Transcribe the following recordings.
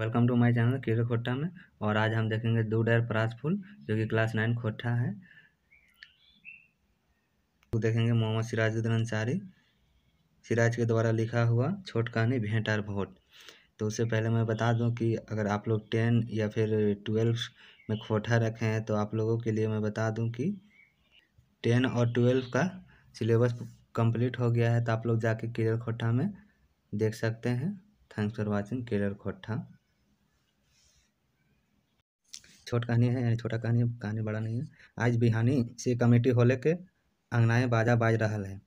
welcome to my channel कीड़े खोटा में और आज हम देखेंगे दो डेर परास फूल जो कि क्लास नाइन खोटा है वो देखेंगे मोहम्मद सिराजुद्दीन अंसारी सिराज के द्वारा लिखा हुआ छोट कहानी भेंट आर भोट तो उससे पहले मैं बता दूं कि अगर आप लोग टेन या फिर ट्वेल्व में खोटा रखे हैं तो आप लोगों के लिए मैं बता दूँ कि टेन और ट्वेल्व का सिलेबस कम्प्लीट हो गया है तो आप लोग जाके केरल खोटा में देख सकते हैं थैंक्स फॉर वाचिंग केरल खोटा छोट कहानी है यानी छोटा कहानी है कहानी बड़ा नहीं है आज बिहानी से कमेटी होले के अंगनाएं बाजा बाज रहा है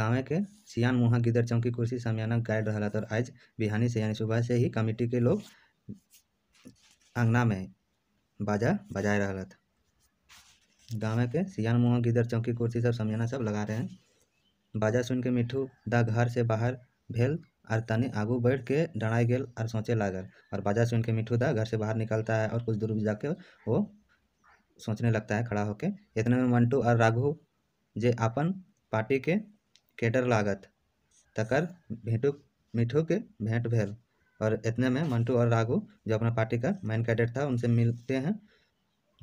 गाँव के सियान मुहा गिदर चौकी कुर्सी सामियाना गाड़ रहा है और आज बिहानी से यानी सुबह से ही कमेटी के लोग अंगना में बाजा बजाए रहा था गाँव के सियान मुँह गिदर चौकी कुर्सी सब सामियाना सब लगा रहे हैं बाजा सुन के मिठू दा घर से बाहर भेल और तनी आगू बढ़ के डराए गल और सोचे लागल और बाजा सुन के दा घर से बाहर निकलता है और कुछ दूर जाके वो सोचने लगता है खड़ा होके इतने में मंटू और राघु जे अपन पार्टी के केटर लागत तकर भेंटू मिठू के भेंट भेल और इतने में मंटू और राघु जो अपना पार्टी का मैन कैडेट था उनसे मिलते हैं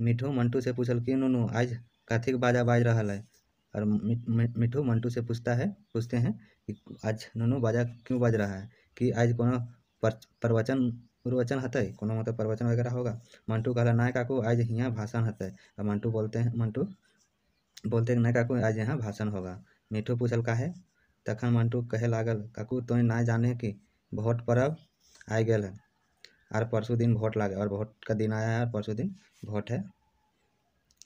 मिठू मंटू से पूछल कि नुनू आज कथिक बाजा बाज रहा है और मिठू मंटू से पूछता है पूछते हैं आज नुनू बाजा क्यों बज रहा है कि आज को प्रवचन प्रवचन हते को मतलब प्रवचन वगैरह होगा मंटू कहला नाय काकू आज यहाँ भाषण हत मंटू बोलते हैं मंटू बोलते हैं नाय काकू आज यहाँ भाषण होगा मिठू पूछल का है तखन मंटू कहे लागल काकू तो ना जाने कि वोट पर्व आ गए है और परसों दिन वोट लागे और वोट का दिन आया है और परसों दिन वोट है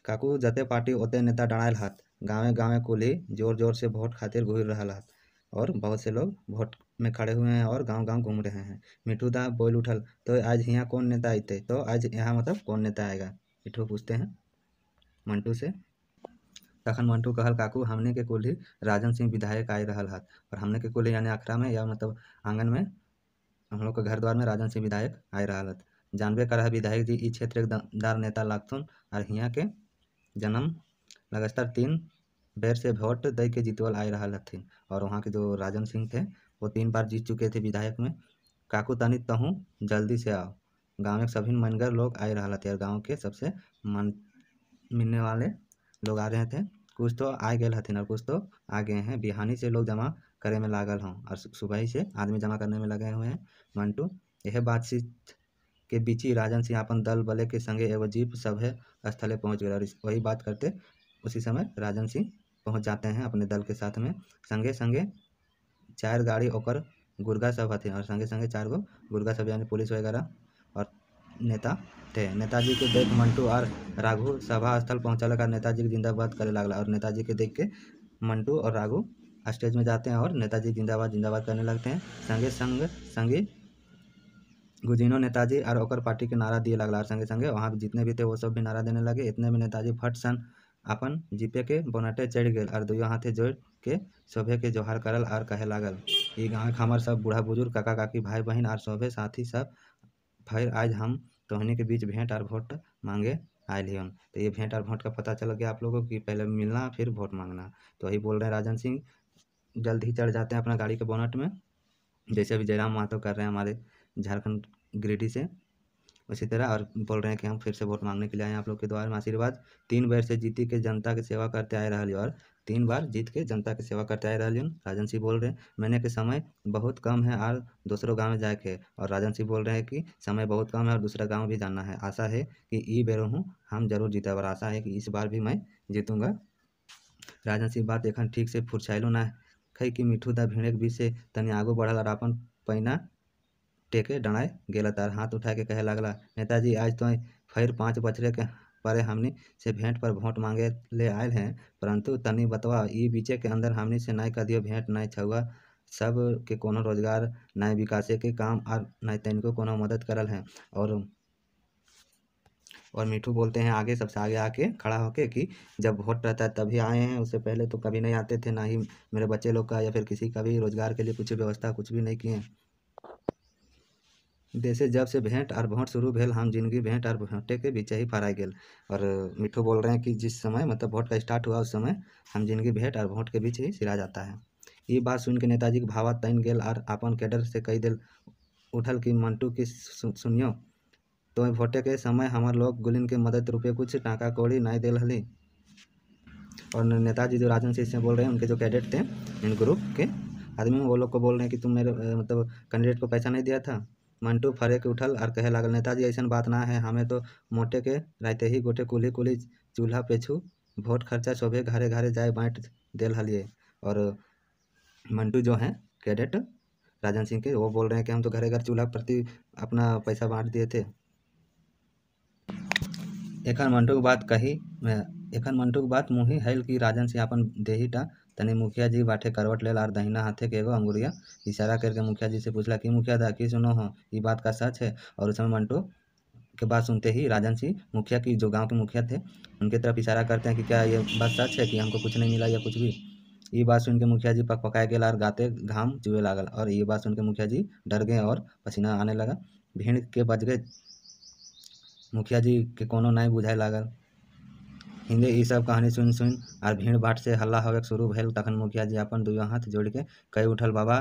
काकू जते पार्टी ओते नेता डरायल हत गाँवे गाँवे कुल ही जोर जोर से वोट खातिर घूर रहा हत और बहुत से लोग वोट में खड़े हुए हैं और गांव गांव घूम रहे हैं मिठू दा बोल उठल तो आज यहाँ कौन नेता आते तो आज यहाँ मतलब कौन नेता आएगा मिठू पूछते हैं मंटू से तखन मंटू कहल काकू हमने के कुल ही राजन सिंह विधायक आए रहा हाथ और हमने के कुल यानी आखरा में या मतलब आंगन में हम लोग के घर द्वार में राजन सिंह विधायक आए रहा हत जानबे कर विधायक जी इस क्षेत्र के दमदार नेता लागथुन और यहाँ के जन्म लगातार तीन बैर से वोट दे के जीतवल आए रहा हथिन और वहाँ के जो राजन सिंह थे वो तीन बार जीत चुके थे विधायक में काकू तानी तहूँ जल्दी से आओ गाँव में सभी मनगर लोग आए रहा थे और गाँव के सबसे मन मिलने वाले लोग आ रहे थे कुछ तो आ गए हथिन और कुछ तो आ गए हैं बिहानी से लोग जमा करे में लागल हों और सुबह ही से आदमी जमा करने में लगे हुए हैं मंटू यह बातचीत के बीच ही राजन सिंह अपन दल बले के संगे एवं जीप सभी स्थले पहुँच गए और वही बात करते उसी समय राजन सिंह पहुँच जाते हैं अपने दल के साथ में संगे संगे चार गाड़ी ओकर गुर्गा सब हथिन और संगे संगे चार गो गुर्गा सब यानी पुलिस वगैरह और नेता थे नेताजी के देख मंटू और राघु सभा स्थल पहुँचलक और नेताजी की जिंदाबाद करे लगला और नेताजी के देख के मंटू और राघु स्टेज में जाते हैं और नेताजी जिंदाबाद जिंदाबाद करने लगते हैं संगे संग संगी गुजिनो नेताजी और ओकर पार्टी के नारा दिए लगला और संगे संगे वहाँ जितने भी थे वो सब भी नारा देने लगे इतने में नेताजी फट सन अपन जीपे के बोनाटे चढ़ गए और दुयो हाथे जोड़ के सभे के जोहार करल और कहे लागल ये गाँव के हमार सब बूढ़ा बुजुर्ग काका काकी भाई बहन और सभे साथी सब फिर आज हम तोहनी के बीच भेंट और वोट मांगे आए लियन तो ये भेंट और वोट का पता चल गया आप लोगों को कि पहले मिलना फिर वोट मांगना तो वही बोल रहे हैं राजन सिंह जल्द ही चढ़ जाते हैं अपना गाड़ी के बोनट में जैसे अभी जयराम माथो कर रहे हैं हमारे झारखंड गिरिडीह से उसी तरह और बोल रहे हैं कि हम फिर से वोट मांगने के लिए आए आप लोग के द्वारा में आशीर्वाद तीन बार से जीती के जनता के सेवा करते आए रही और तीन बार जीत के जनता के सेवा करते आए रही राजन सिंह बोल रहे हैं मैंने के समय बहुत कम है और दूसरों गांव में जाए के और राजन सिंह बोल रहे हैं कि समय बहुत कम है और दूसरा गांव भी जाना है आशा है कि ई बेरो हूँ हम जरूर जीते और आशा है कि इस बार भी मैं जीतूँगा राजन सिंह बात एखन ठीक से फुरछाइलो ना है कि मिठू दा के बीच से तनि आगू बढ़ल और अपन पैना टेके डाय गया तार हाथ उठा के कहे लगला नेताजी आज तो फिर पाँच बछड़े के परे हमने से भेंट पर वोट मांगे ले आए हैं परंतु तनि बतवा ई बीचे के अंदर हमने से नहीं कदियो भेंट नहीं छुआ सब के कोनो रोजगार नाय विकासे के काम और नहीं तनिको कोनो मदद करल है और और मीठू बोलते हैं आगे सबसे आगे आके खड़ा होके कि जब वोट रहता है तभी आए हैं उससे पहले तो कभी नहीं आते थे ना ही मेरे बच्चे लोग का या फिर किसी का भी रोज़गार के लिए कुछ व्यवस्था कुछ भी नहीं किए जैसे जब से भेंट और भोट शुरू भेल हम जिंदगी भेंट और भोटे के बीच ही फराई गेल और मिठू बोल रहे हैं कि जिस समय मतलब भोट का स्टार्ट हुआ उस समय हम जिंदगी भेंट और भोट के बीच ही सिरा जाता है ये बात सुन के नेताजी के भावा तैन गेल और अपन कैडर से कई दिल उठल कि मंटू की सुनियो तो भोटे के समय हमार लोग गुलिन के मदद रूपये कुछ टाका कौड़ी नहीं दिल हली और नेताजी जो राजन सिंह से बोल रहे हैं उनके जो कैडेट थे इन ग्रुप के आदमी वो लोग को बोल रहे हैं कि तुम मेरे मतलब कैंडिडेट को पैसा नहीं दिया था मंटू फरे के उठल और कहे लागल नेताजी ऐसा बात ना है हमें तो मोटे के ही गोटे कुल्ही कुल्ही चूल्हा पेछू वोट खर्चा शोभे घरे घरे जाए बाँट दिल हलिए और मंटू जो हैं कैडेट राजन सिंह के वो बोल रहे हैं कि हम तो घरे घर चूल्हा प्रति अपना पैसा बांट दिए थे एखन मंटू के बात कही एखन मंटू की बात मुँह हल कि राजन सिंह अपन देहीटा तनि मुखिया जी बाटे करवट लेल आर दहिना हाथे के एगो अंगुरिया इशारा करके मुखिया जी से पूछला कि मुखिया दा कि सुनो हो ये बात का सच है और उस समय मंटो के बात सुनते ही राजन सिंह मुखिया की जो गांव के मुखिया थे उनके तरफ इशारा करते हैं कि क्या ये बात सच है कि हमको कुछ नहीं मिला या कुछ भी ये बात सुन के मुखिया जी पक पकाए गए और गाते घाम चुए लागल और ये बात सुन के मुखिया जी डर गए और पसीना आने लगा भीड़ के बज गए मुखिया जी के कोनो नहीं बुझाए लागल हिंदे ई सब कहानी सुन सुन आर भीड़ भाट से हल्ला हवेक शुरू भेल तखन मुखिया जी अपन दुयो हाथ जोड़ के कह उठल बाबा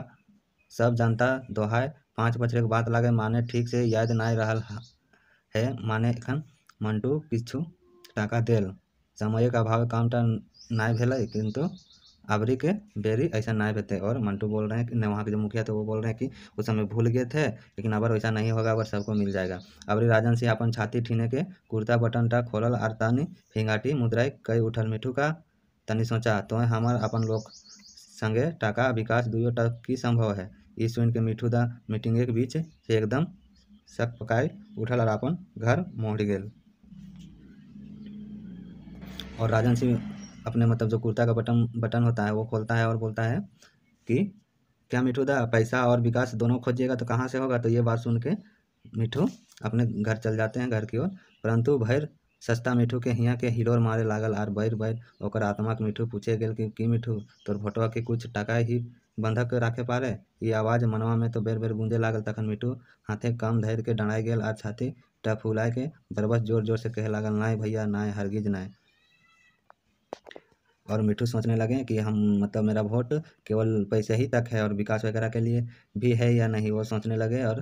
सब जनता दोहाय पाँच बछड़े के बात लागे माने ठीक से याद नहीं रहल है माने अखन मंटू किछु टाका दिल समय के अभाव कामटा नहीं भेलै किंतु आबरी के बेरी ऐसा नहीं रहते और मंटू बोल रहे हैं कि वहाँ के जो मुखिया थे वो बोल रहे हैं कि उस समय भूल गए थे लेकिन अबर वैसा नहीं होगा अगर सबको मिल जाएगा अबरी राजन सिंह अपन छाती ठीने के कुर्ता बटन टा खोलल और तानी फिंगाटी मुद्राई कई उठल मिठू का तनी सोचा तो हमार अपन लोग संगे टाका विकास दुयो टक की संभव है इस सुन के मिठू दा मीटिंग के बीच से एकदम शक पकाए उठल और अपन घर मोहड़ गए और राजन सिंह अपने मतलब जो कुर्ता का बटन बटन होता है वो खोलता है और बोलता है कि क्या मिठू दा पैसा और विकास दोनों खोजिएगा तो कहाँ से होगा तो ये बात सुन के मिठू अपने घर चल जाते हैं घर की ओर परंतु भैर सस्ता मिठू के हियाँ के हिलोर मारे लागल आर बैर बैर और आत्मा के मिठू पूछे गए कि की मिठू तोर भोटवा के कुछ टका ही बंधक पा रहे ये आवाज़ मनवा में तो बेर बेर गूंजे लागल तखन मिठू हाथे कम धैर के डाई गए आ छाती फुलाए के बरबस जोर जोर से कहे लागल नाय भैया नाय हरगिज नाय और मिठू सोचने लगे कि हम मतलब मेरा वोट केवल पैसे ही तक है और विकास वगैरह के लिए भी है या नहीं वो सोचने लगे और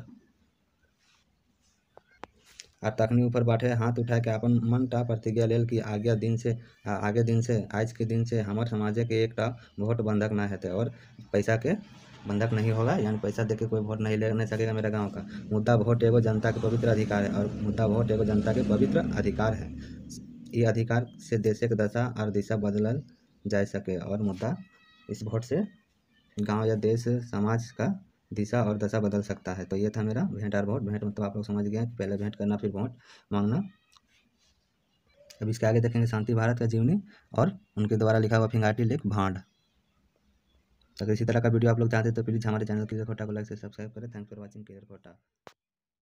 और तकनी ऊपर बैठे हाथ उठा के अपन मन टा प्रतिज्ञा लेल कि आगे दिन से आगे दिन से आज के दिन से हमारे समाज के एक टा वोट बंधक ना हेतु और पैसा के बंधक नहीं होगा यानी पैसा देके कोई वोट नहीं ले नहीं सकेगा मेरे गांव का मुद्दा वोट एगो जनता के पवित्र अधिकार है और मुद्दा वोट एगो जनता के पवित्र अधिकार है ये अधिकार से देश के दशा और दिशा बदलल जा सके और मुद्दा इस वोट से गांव या देश समाज का दिशा और दशा बदल सकता है तो ये था मेरा भेंट और वोट भेंट मतलब आप लोग समझ गए पहले भेंट करना फिर वोट मांगना अब इसके आगे देखेंगे शांति भारत का जीवनी और उनके द्वारा लिखा हुआ फिंगाटी लेख भांड अगर इसी तरह का वीडियो आप लोग चाहते हैं तो प्लीज़ हमारे चैनल के लिए खोटा को लाइक से सब्सक्राइब करें थैंक्स फॉर वॉचिंग केयर खोटा